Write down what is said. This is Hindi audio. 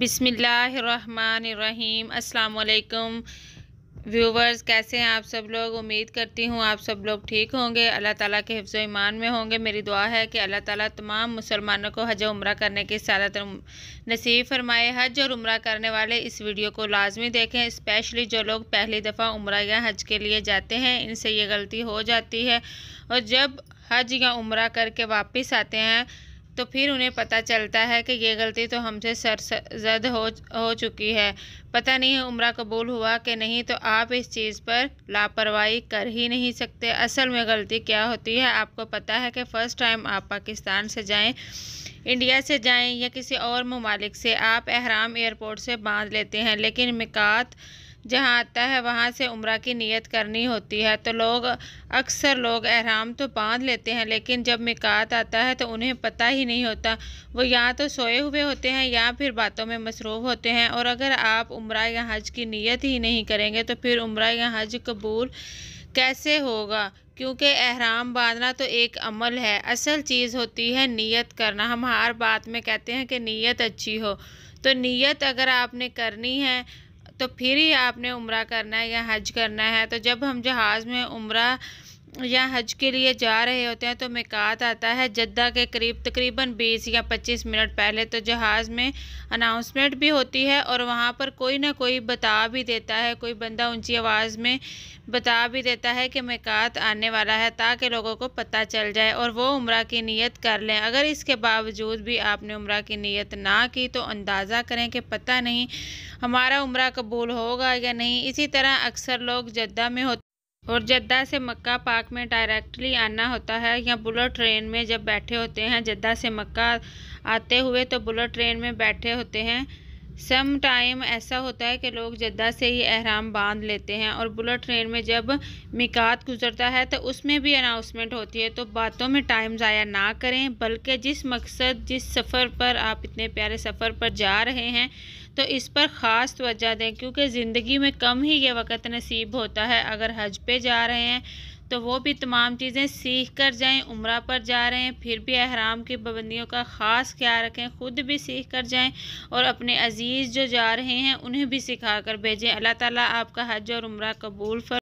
बिसमीम् अल्लाम व्यूवर्स कैसे हैं आप सब लोग उम्मीद करती हूँ आप सब लोग ठीक होंगे अल्लाह ताला के हिफ्ज़ ईमान में होंगे मेरी दुआ है कि अल्लाह ताला तमाम मुसलमानों को हज उम्र करने की सादत नसीब फरमाए हज और उम्र करने वाले इस वीडियो को लाजमी देखें स्पेशली जो लोग पहली दफ़ा उम्र या हज के लिए जाते हैं इनसे ये गलती हो जाती है और जब हज या उम्र करके वापस आते हैं तो फिर उन्हें पता चलता है कि ये गलती तो हमसे सरजद हो हो चुकी है पता नहीं उम्र कबूल हुआ कि नहीं तो आप इस चीज़ पर लापरवाही कर ही नहीं सकते असल में गलती क्या होती है आपको पता है कि फ़र्स्ट टाइम आप पाकिस्तान से जाएं इंडिया से जाएं या किसी और ममालिक से आप एहराम एयरपोर्ट से बांध लेते हैं लेकिन मिकात जहाँ आता है वहाँ से उम्र की नीयत करनी होती है तो लोग अक्सर लोग अहराम तो बांध लेते हैं लेकिन जब मिकात आता है तो उन्हें पता ही नहीं होता वो या तो सोए हुए होते हैं या फिर बातों में मसरूफ़ होते हैं और अगर आप उम्र या हज की नीयत ही नहीं करेंगे तो फिर उम्र या हज कबूल कैसे होगा क्योंकि अहराम बांधना तो एक अमल है असल चीज़ होती है नीयत करना हम हर बात में कहते हैं कि नीयत अच्छी हो तो नीयत अगर आपने करनी है तो फिर ही आपने उम्र करना है या हज करना है तो जब हम जहाज़ में उम्र या हज के लिए जा रहे होते हैं तो मेकात आता है जद्दा के करीब तकरीबन 20 या 25 मिनट पहले तो जहाज़ में अनाउंसमेंट भी होती है और वहाँ पर कोई ना कोई बता भी देता है कोई बंदा ऊंची आवाज़ में बता भी देता है कि मेकात आने वाला है ताकि लोगों को पता चल जाए और वो उम्र की नीयत कर लें अगर इसके बावजूद भी आपने उम्र की नीयत ना की तो अंदाज़ा करें कि पता नहीं हमारा उम्र कबूल होगा या नहीं इसी तरह अक्सर लोग जद्दा में होते और जद्दा से मक्का पाक में डायरेक्टली आना होता है या बुलेट ट्रेन में जब बैठे होते हैं जद्दा से मक्का आते हुए तो बुलेट ट्रेन में बैठे होते हैं सम टाइम ऐसा होता है कि लोग जद्दा से ही अहराम बांध लेते हैं और बुलेट ट्रेन में जब मिकात गुजरता है तो उसमें भी अनाउंसमेंट होती है तो बातों में टाइम ज़ाया ना करें बल्कि जिस मकसद जिस सफ़र पर आप इतने प्यारे सफ़र पर जा रहे हैं तो इस पर ख़ास तोज्जा दें क्योंकि ज़िंदगी में कम ही ये वक्त नसीब होता है अगर हज पे जा रहे हैं तो वो भी तमाम चीज़ें सीख कर जाएँ उम्र पर जा रहे हैं फिर भी अहराम की पाबंदियों का ख़ास ख्याल रखें ख़ुद भी सीख कर जाएँ और अपने अज़ीज़ जो जा रहे हैं उन्हें भी सिखा कर भेजें अल्लाह ताली आपका हज और उम्र कबूल फर